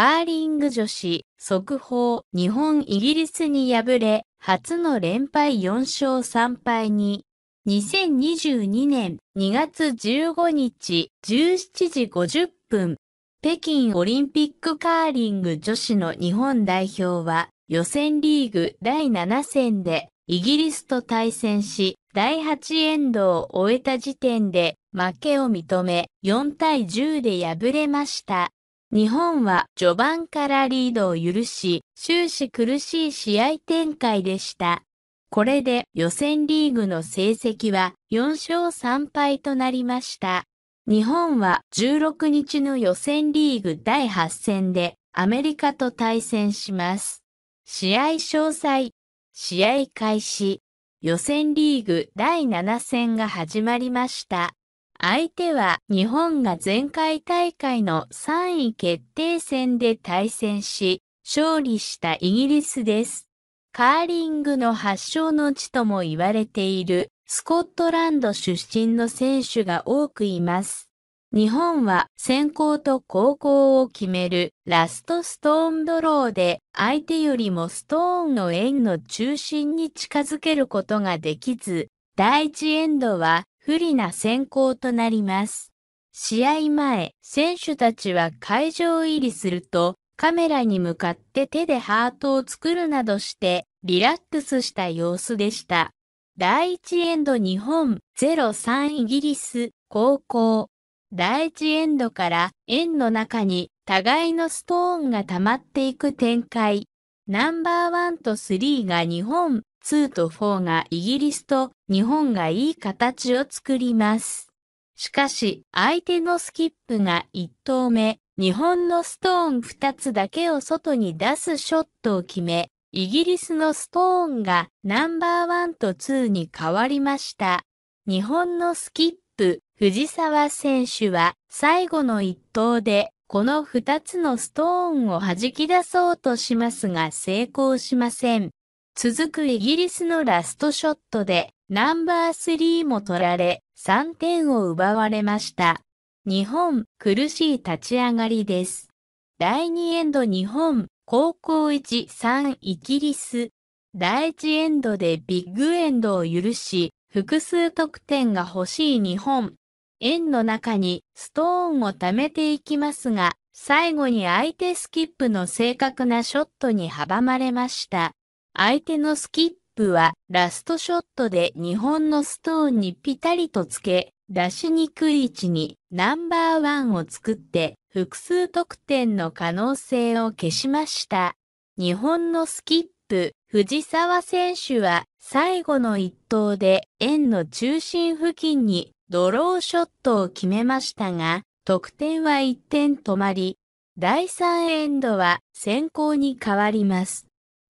カーリング女子、速報、日本イギリスに敗れ、初の連敗4勝3敗に、2022年2月15日17時50分、北京オリンピックカーリング女子の日本代表は、予選リーグ第7戦で、イギリスと対戦し、第8エンドを終えた時点で負けを認め4対10で敗れました。日本は序盤からリードを許し、終始苦しい試合展開でした。これで予選リーグの成績は4勝3敗となりました。日本は16日の予選リーグ第8戦でアメリカと対戦します。試合詳細、試合開始、予選リーグ第7戦が始まりました。相手は日本が前回大会の3位決定戦で対戦し、勝利したイギリスです。カーリングの発祥の地とも言われているスコットランド出身の選手が多くいます。日本は先行と後攻を決めるラストストーンドローで相手よりもストーンの円の中心に近づけることができず、第1エンドは不利な先行となります。試合前、選手たちは会場入りすると、カメラに向かって手でハートを作るなどして、リラックスした様子でした。第1エンド日本、0-3イギリス、高校。第1エンドから円の中に互いのストーンが溜まっていく展開。ナンバーワンとスリーが日本、2と4がイギリスと日本がいい形を作ります。しかし、相手のスキップが1投目、日本のストーン2つだけを外に出すショットを決め、イギリスのストーンがナンバーワンとツーに変わりました。日本のスキップ、藤沢選手は最後の1投でこの2つのストーンを弾き出そうとしますが成功しません。続くイギリスのラストショットでナンバー3も取られ3点を奪われました。日本、苦しい立ち上がりです。第2エンド日本、高校1-3イギリス。第1エンドでビッグエンドを許し、複数得点が欲しい日本。円の中にストーンを貯めていきますが、最後に相手スキップの正確なショットに阻まれました。相手のスキップはラストショットで日本のストーンにピタリとつけ、出しにくい位置にナンバーワンを作って複数得点の可能性を消しました。日本のスキップ、藤沢選手は最後の一投で円の中心付近にドローショットを決めましたが、得点は1点止まり、第3エンドは先行に変わります。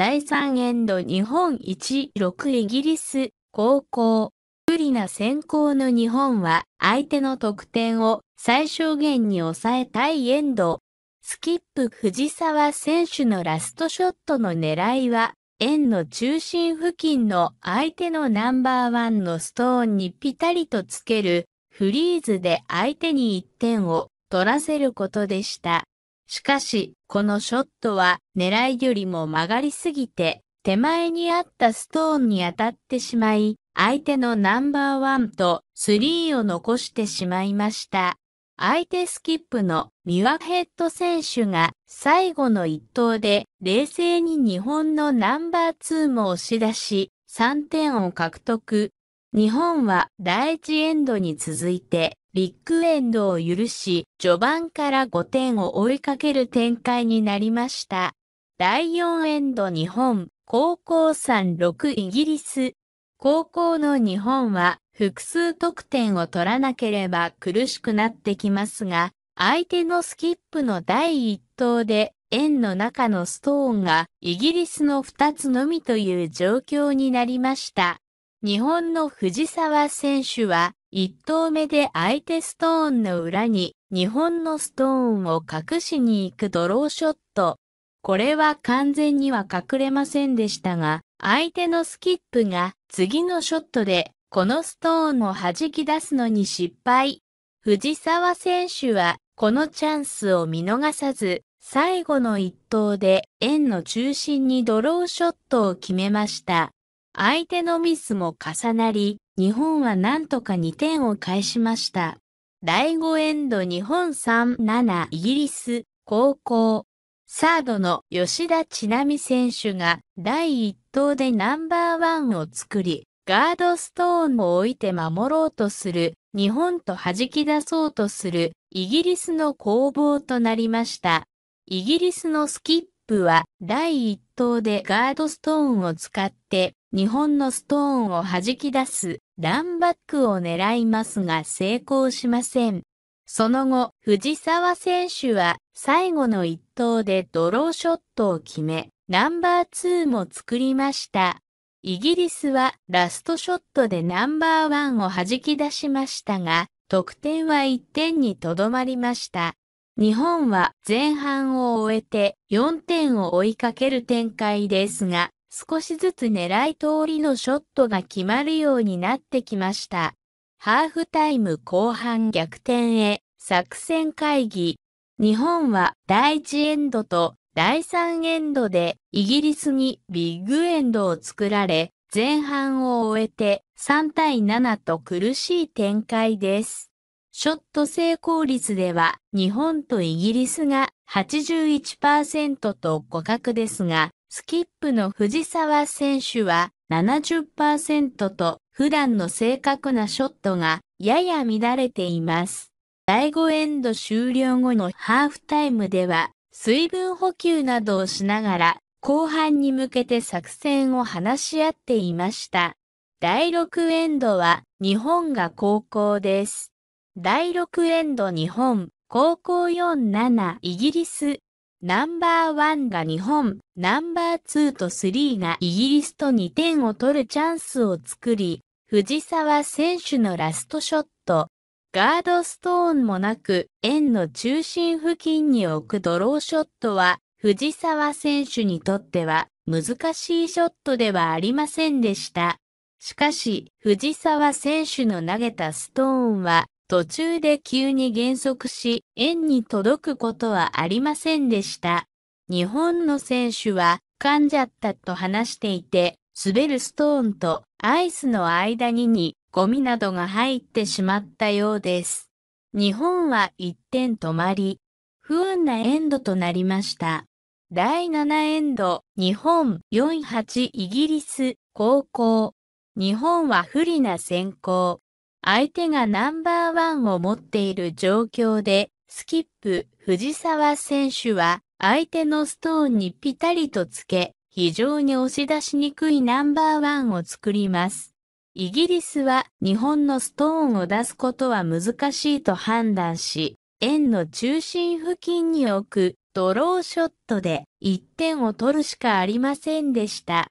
第3エンド日本1-6イギリス、高校。不利な先行の日本は相手の得点を最小限に抑えたいエンド。スキップ藤沢選手のラストショットの狙いは、円の中心付近の相手のナンバーワンのストーンにピタリとつけるフリーズで相手に1点を取らせることでした。しかし、このショットは狙いよりも曲がりすぎて、手前にあったストーンに当たってしまい、相手のナンバーワンとスリーを残してしまいました。相手スキップのミワヘッド選手が最後の一投で冷静に日本のナンバー2も押し出し、3点を獲得。日本は第1エンドに続いてビッグエンドを許し、序盤から5点を追いかける展開になりました。第4エンド日本、高校3-6イギリス。高校の日本は複数得点を取らなければ苦しくなってきますが、相手のスキップの第1投で円の中のストーンがイギリスの2つのみという状況になりました。日本の藤沢選手は一投目で相手ストーンの裏に日本のストーンを隠しに行くドローショット。これは完全には隠れませんでしたが、相手のスキップが次のショットでこのストーンを弾き出すのに失敗。藤沢選手はこのチャンスを見逃さず、最後の一投で円の中心にドローショットを決めました。相手のミスも重なり、日本はなんとか2点を返しました。第5エンド日本3-7イギリス、高校。サードの吉田千奈美選手が第1投でナンバーワンを作り、ガードストーンを置いて守ろうとする、日本と弾き出そうとする、イギリスの攻防となりました。イギリスのスキップは第1投でガードストーンを使って、日本のストーンを弾き出すランバックを狙いますが成功しません。その後、藤沢選手は最後の1投でドローショットを決め、ナンバー2も作りました。イギリスはラストショットでナンバーワンを弾き出しましたが、得点は1点にとどまりました。日本は前半を終えて4点を追いかける展開ですが、少しずつ狙い通りのショットが決まるようになってきました。ハーフタイム後半逆転へ作戦会議。日本は第1エンドと第3エンドでイギリスにビッグエンドを作られ、前半を終えて3対7と苦しい展開です。ショット成功率では日本とイギリスが81%と互角ですが、スキップの藤沢選手は70%と普段の正確なショットがやや乱れています。第5エンド終了後のハーフタイムでは水分補給などをしながら後半に向けて作戦を話し合っていました。第6エンドは日本が高校です。第6エンド日本、高校47イギリスナンバーワンが日本、ナンバーツーとスリーがイギリスと2点を取るチャンスを作り、藤沢選手のラストショット、ガードストーンもなく、円の中心付近に置くドローショットは、藤沢選手にとっては難しいショットではありませんでした。しかし、藤沢選手の投げたストーンは途中で急に減速し、円に届くことはありませんでした。日本の選手は噛んじゃったと話していて、滑るストーンとアイスの間ににゴミなどが入ってしまったようです。日本は1点止まり、不運なエンドとなりました。第7エンド、日本4-8イギリス、高校。日本は不利な先行。相手がナンバーワンを持っている状況で、スキップ、藤沢選手は、相手のストーンにピタリとつけ、非常に押し出しにくいナンバーワンを作ります。イギリスは日本のストーンを出すことは難しいと判断し、円の中心付近に置くドローショットで1点を取るしかありませんでした。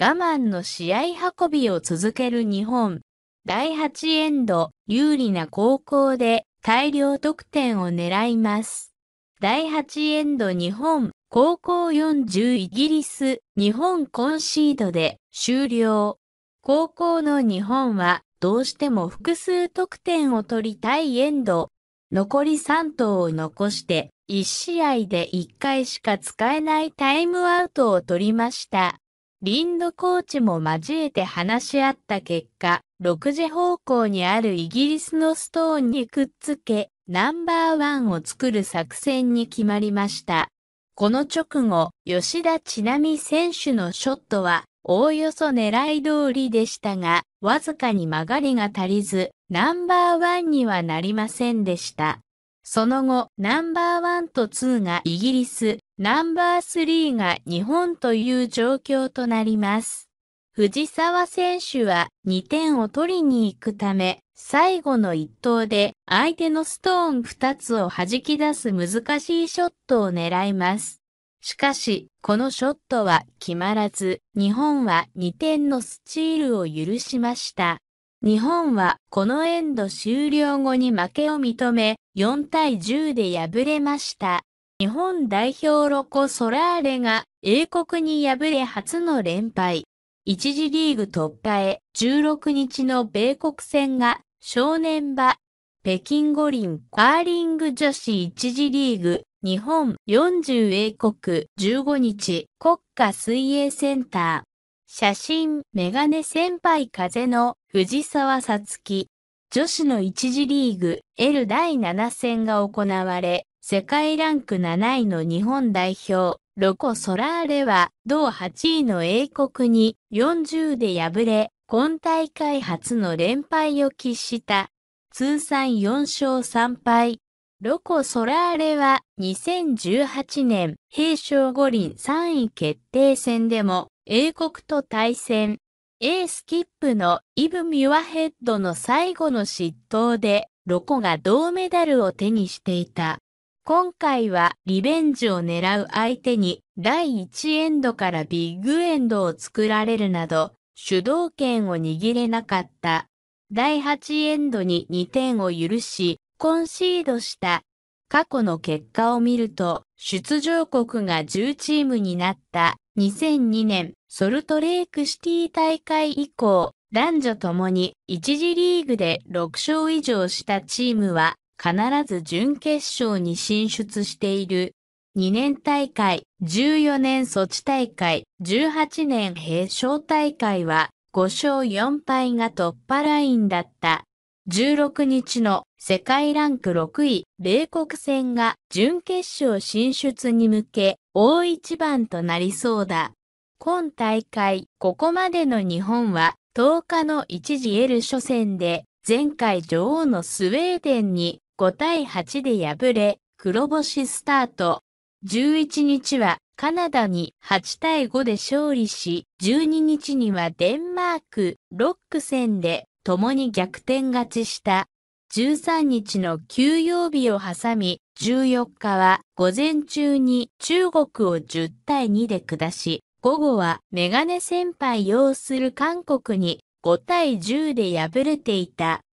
我慢の試合運びを続ける日本。第8エンド、有利な高校で大量得点を狙います。第8エンド日本、高校40イギリス、日本コンシードで終了。高校の日本はどうしても複数得点を取りたいエンド。残り3投を残して1試合で1回しか使えないタイムアウトを取りました。リンドコーチも交えて話し合った結果、6時方向にあるイギリスのストーンにくっつけ、ナンバーワンを作る作戦に決まりました。この直後、吉田ちなみ選手のショットは、おおよそ狙い通りでしたが、わずかに曲がりが足りず、ナンバーワンにはなりませんでした。その後、ナンバーワンとツーがイギリス、ナンバー3が日本という状況となります。藤沢選手は2点を取りに行くため、最後の1投で相手のストーン2つを弾き出す難しいショットを狙います。しかし、このショットは決まらず、日本は2点のスチールを許しました。日本はこのエンド終了後に負けを認め、4対10で敗れました。日本代表ロコ・ソラーレが英国に敗れ初の連敗。一次リーグ突破へ16日の米国戦が正念場。北京五輪カーリング女子一次リーグ日本40英国15日国家水泳センター。写真メガネ先輩風の藤沢さつき。女子の一次リーグ L 第7戦が行われ、世界ランク7位の日本代表、ロコ・ソラーレは、同8位の英国に40で敗れ、今大会初の連敗を喫した。通算4勝3敗。ロコ・ソラーレは2018年平昌五輪3位決定戦でも英国と対戦。A スキップのイブ・ミュアヘッドの最後の失投でロコが銅メダルを手にしていた。今回はリベンジを狙う相手に第1エンドからビッグエンドを作られるなど主導権を握れなかった第8エンドに2点を許しコンシードした過去の結果を見ると出場国が10チームになった2002年ソルトレークシティ大会以降男女ともに1次リーグで6勝以上したチームは必ず準決勝に進出している。2年大会、14年措置大会、18年平昌大会は5勝4敗が突破ラインだった。16日の世界ランク6位、米国戦が準決勝進出に向け大一番となりそうだ。今大会、ここまでの日本は10日の1次 L 初戦で前回女王のスウェーデンに5対8で敗れ、黒星スタート。11日はカナダに8対5で勝利し、12日にはデンマーク、ロック戦で共に逆転勝ちした。13日の休養日を挟み、14日は午前中に中国を10対2で下し、午後はメガネ先輩擁する韓国に5対10で敗れていた。